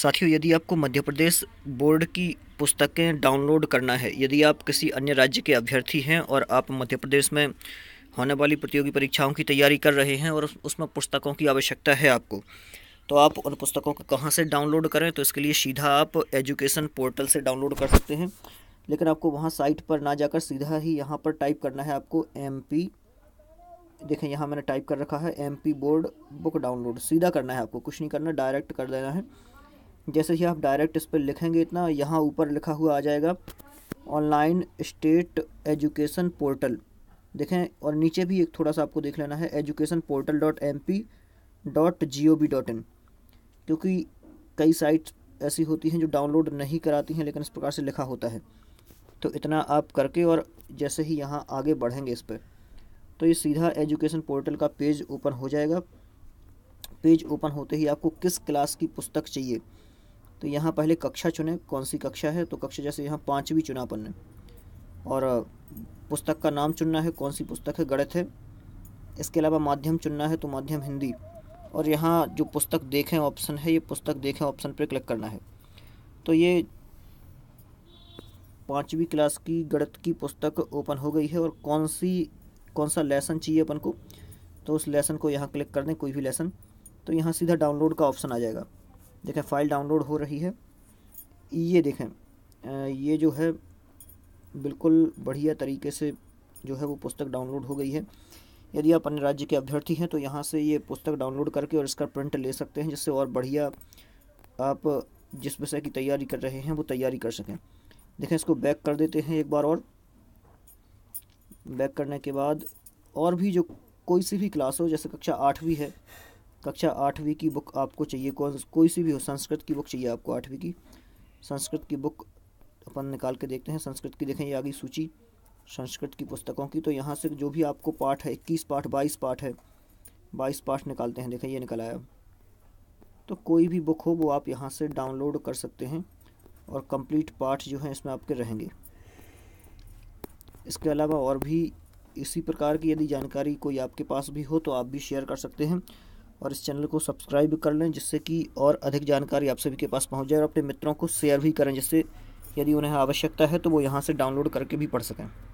साथियों यदि आपको मध्य प्रदेश बोर्ड की पुस्तकें डाउनलोड करना है यदि आप किसी अन्य राज्य के अभ्यर्थी हैं और आप मध्य प्रदेश में होने वाली प्रतियोगी परीक्षाओं की तैयारी कर रहे हैं और उसमें पुस्तकों की आवश्यकता है आपको तो आप उन पुस्तकों को कहाँ से डाउनलोड करें तो इसके लिए सीधा आप एजुकेशन पोर्टल से डाउनलोड कर सकते हैं लेकिन आपको वहाँ साइट पर ना जाकर सीधा ही यहाँ पर टाइप करना है आपको एम पी देखें यहाँ मैंने टाइप कर रखा है M P board book download सीधा करना है आपको कुछ नहीं करना डायरेक्ट कर देना है जैसे ही आप डायरेक्ट इस पर लिखेंगे इतना यहाँ ऊपर लिखा हुआ आ जाएगा ऑनलाइन स्टेट एजुकेशन पोर्टल देखें और नीचे भी एक थोड़ा सा आपको देख लेना है education portal dot M P dot G O B dot in क्योंकि कई साइट ऐसी होती हैं जो डाउनलोड नहीं कराती हैं लेकिन इस प्रकार से लिखा होता है तो इतना आप करके और जैसे ही यहाँ आगे बढ़ेंगे इस पर तो ये सीधा एजुकेशन पोर्टल का पेज ओपन हो जाएगा पेज ओपन होते ही आपको किस क्लास की पुस्तक चाहिए तो यहाँ पहले कक्षा चुने कौन सी कक्षा है तो कक्षा जैसे यहाँ पाँचवीं चुना अपन ने और पुस्तक का नाम चुनना है कौन सी पुस्तक है गणित है इसके अलावा माध्यम चुनना है तो माध्यम हिंदी और यहाँ जो पुस्तक देखें ऑप्शन है ये पुस्तक देखें ऑप्शन पर क्लिक करना है तो ये पाँचवीं क्लास की गणित की पुस्तक ओपन हो गई है और कौन सी कौन सा लेसन चाहिए अपन को तो उस लेसन को यहाँ क्लिक कर दें कोई भी लेसन तो यहाँ सीधा डाउनलोड का ऑप्शन आ जाएगा देखें फ़ाइल डाउनलोड हो रही है ये देखें ये जो है बिल्कुल बढ़िया तरीके से जो है वो पुस्तक डाउनलोड हो गई है यदि आप अन्य राज्य के अभ्यर्थी हैं तो यहाँ से ये पुस्तक डाउनलोड करके और इसका प्रिंट ले सकते हैं जिससे और बढ़िया आप जिस विषय की तैयारी कर रहे हैं वो तैयारी कर सकें देखें इसको बैक कर देते हैं एक बार और बैक करने के बाद और भी जो कोई सी भी क्लास हो जैसे कक्षा आठवीं है कक्षा आठवीं की बुक आपको चाहिए कौन कोई सी भी हो संस्कृत की बुक चाहिए आपको आठवीं की संस्कृत की बुक अपन निकाल के देखते हैं संस्कृत की देखें ये सूची संस्कृत की पुस्तकों की तो यहाँ से जो भी आपको पाठ है इक्कीस पाठ बाईस पाठ है बाईस पाठ निकालते हैं देखें ये निकल आया तो कोई भी बुक हो वो आप यहाँ से डाउनलोड कर सकते हैं और कंप्लीट पाठ जो है इसमें आपके रहेंगे इसके अलावा और भी इसी प्रकार की यदि जानकारी कोई आपके पास भी हो तो आप भी शेयर कर सकते हैं और इस चैनल को सब्सक्राइब भी कर लें जिससे कि और अधिक जानकारी आप सभी के पास पहुँच जाए और अपने मित्रों को शेयर भी करें जिससे यदि उन्हें आवश्यकता है तो वो यहाँ से डाउनलोड करके भी पढ़ सकें